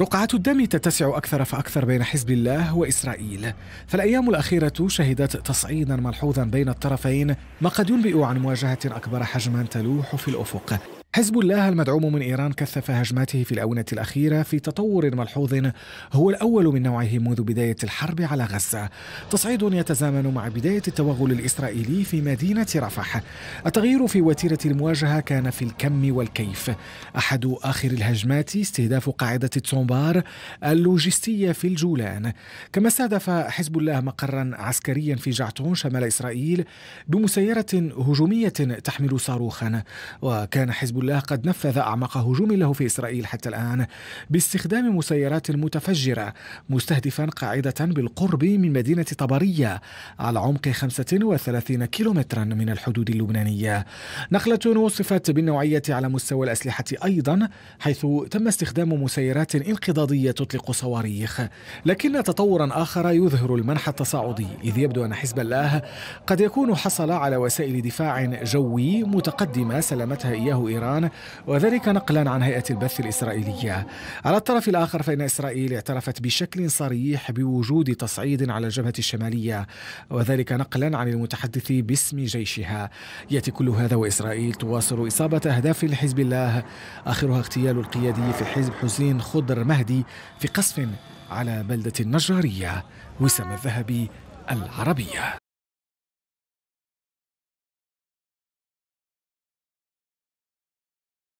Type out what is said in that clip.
رقعات الدم تتسع أكثر فأكثر بين حزب الله وإسرائيل فالأيام الأخيرة شهدت تصعيدا ملحوظا بين الطرفين ما قد ينبئ عن مواجهة أكبر حجما تلوح في الأفق حزب الله المدعوم من إيران كثف هجماته في الآونة الأخيرة في تطور ملحوظ هو الأول من نوعه منذ بداية الحرب على غزة تصعيد يتزامن مع بداية التوغل الإسرائيلي في مدينة رفح التغيير في وتيرة المواجهة كان في الكم والكيف أحد آخر الهجمات استهداف قاعدة تسومبار اللوجستية في الجولان كما استهدف حزب الله مقرا عسكريا في جعتون شمال إسرائيل بمسيرة هجومية تحمل صاروخا وكان حزب الله قد نفذ أعمق هجوم له في إسرائيل حتى الآن باستخدام مسيرات متفجرة مستهدفا قاعدة بالقرب من مدينة طبرية على عمق 35 كيلومترا من الحدود اللبنانية نقلة وصفت بالنوعية على مستوى الأسلحة أيضا حيث تم استخدام مسيرات انقضاضية تطلق صواريخ لكن تطورا آخر يظهر المنحى التصاعدي إذ يبدو أن حزب الله قد يكون حصل على وسائل دفاع جوي متقدمة سلمتها إياه إيران إيران وذلك نقلا عن هيئة البث الإسرائيلية على الطرف الآخر فإن إسرائيل اعترفت بشكل صريح بوجود تصعيد على الجبهة الشمالية وذلك نقلا عن المتحدث باسم جيشها يأتي كل هذا وإسرائيل تواصل إصابة أهداف الحزب الله آخرها اغتيال القيادي في الحزب حسين خضر مهدي في قصف على بلدة النجارية وسام الذهبي العربية